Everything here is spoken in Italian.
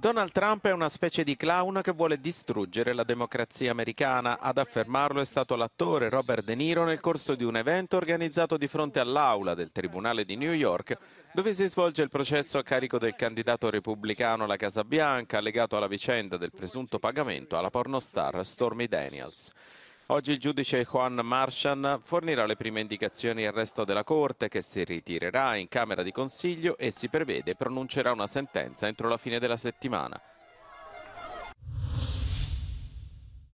Donald Trump è una specie di clown che vuole distruggere la democrazia americana. Ad affermarlo è stato l'attore Robert De Niro nel corso di un evento organizzato di fronte all'aula del Tribunale di New York, dove si svolge il processo a carico del candidato repubblicano alla Casa Bianca, legato alla vicenda del presunto pagamento alla pornostar Stormy Daniels. Oggi il giudice Juan Marshan fornirà le prime indicazioni al resto della Corte che si ritirerà in Camera di Consiglio e si prevede pronuncerà una sentenza entro la fine della settimana.